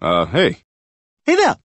Uh, hey. Hey there.